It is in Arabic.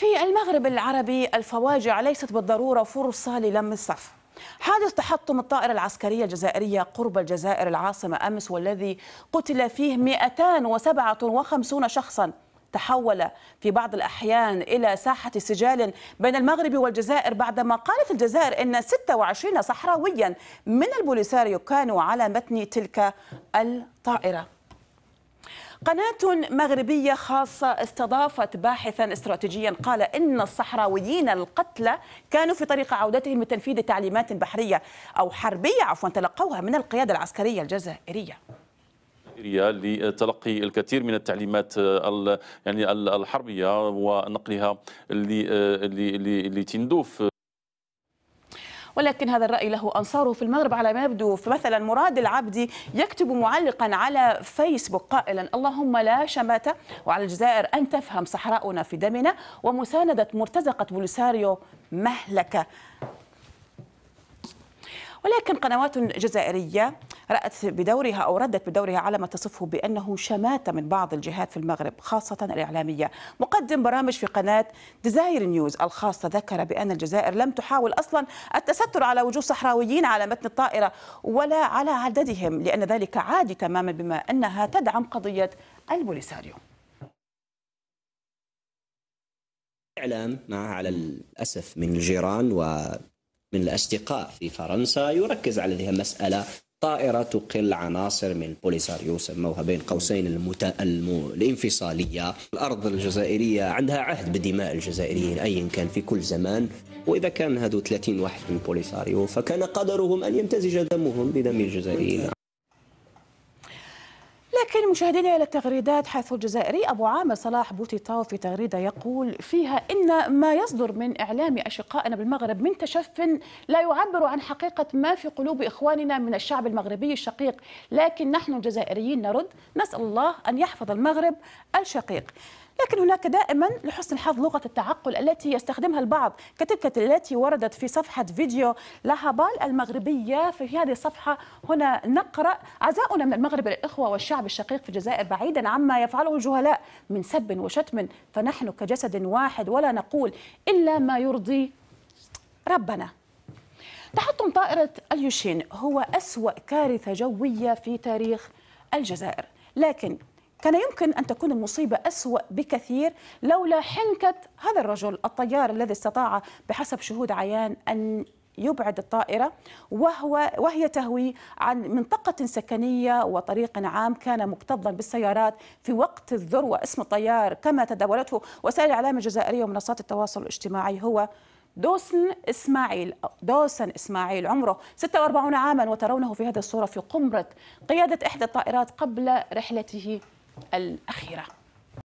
في المغرب العربي الفواجع ليست بالضرورة فرصة للم الصف حادث تحطم الطائرة العسكرية الجزائرية قرب الجزائر العاصمة أمس والذي قتل فيه 257 شخصاً تحول في بعض الأحيان إلى ساحة سجال بين المغرب والجزائر بعدما قالت الجزائر أن 26 صحراويا من البوليساريو كانوا على متن تلك الطائرة قناة مغربية خاصة استضافت باحثا استراتيجيا قال إن الصحراويين القتلى كانوا في طريق عودتهم لتنفيذ تعليمات بحرية أو حربية عفوا تلقوها من القيادة العسكرية الجزائرية لتلقي الكثير من التعليمات يعني الحربيه ونقلها لتندوف ولكن هذا الرأي له أنصاره في المغرب على ما يبدو فمثلا مراد العبدي يكتب معلقا على فيسبوك قائلا اللهم لا شماتة وعلى الجزائر أن تفهم صحراؤنا في دمنا ومساندة مرتزقة بوليساريو مهلكة ولكن قنوات جزائرية رأت بدورها أو ردت بدورها على ما تصفه بأنه شماتة من بعض الجهات في المغرب خاصة الإعلامية مقدم برامج في قناة ديزاير نيوز الخاصة ذكر بأن الجزائر لم تحاول أصلا التستر على وجوه صحراويين على متن الطائرة ولا على عددهم لأن ذلك عادي تماما بما أنها تدعم قضية البوليساريو الإعلام مع على الأسف من الجيران ومن الأصدقاء في فرنسا يركز على هذه المسألة طائرة تقل عناصر من بوليساريو سموها بين قوسين المت... الم... الانفصالية الأرض الجزائرية عندها عهد بدماء الجزائريين أيا كان في كل زمان وإذا كان هذو 30 واحد من بوليساريو فكان قدرهم أن يمتزج دمهم بدم الجزائريين لكن مشاهدينا إلى التغريدات حيث الجزائري أبو عامر صلاح بوتي طاو في تغريدة يقول فيها إن ما يصدر من إعلام أشقائنا بالمغرب من تشف لا يعبر عن حقيقة ما في قلوب إخواننا من الشعب المغربي الشقيق لكن نحن الجزائريين نرد نسأل الله أن يحفظ المغرب الشقيق لكن هناك دائما لحسن الحظ لغة التعقل التي يستخدمها البعض كتلك التي وردت في صفحة فيديو لهابال المغربية في هذه الصفحة هنا نقرأ عزاؤنا من المغرب الإخوة والشعب الشقيق في الجزائر بعيدا عما يفعله الجهلاء من سب وشتم فنحن كجسد واحد ولا نقول إلا ما يرضي ربنا تحطم طائرة اليوشين هو أسوأ كارثة جوية في تاريخ الجزائر لكن كان يمكن أن تكون المصيبة أسوأ بكثير لولا حنكة هذا الرجل الطيار الذي استطاع بحسب شهود عيان أن يبعد الطائرة وهو وهي تهوي عن منطقة سكنية وطريق عام كان مكتظا بالسيارات في وقت الذروة اسم الطيار كما تداولته وسائل الإعلام الجزائرية ومنصات التواصل الاجتماعي هو دوسن اسماعيل دوسن اسماعيل عمره 46 عاما وترونه في هذه الصورة في قمرة قيادة إحدى الطائرات قبل رحلته الأخيرة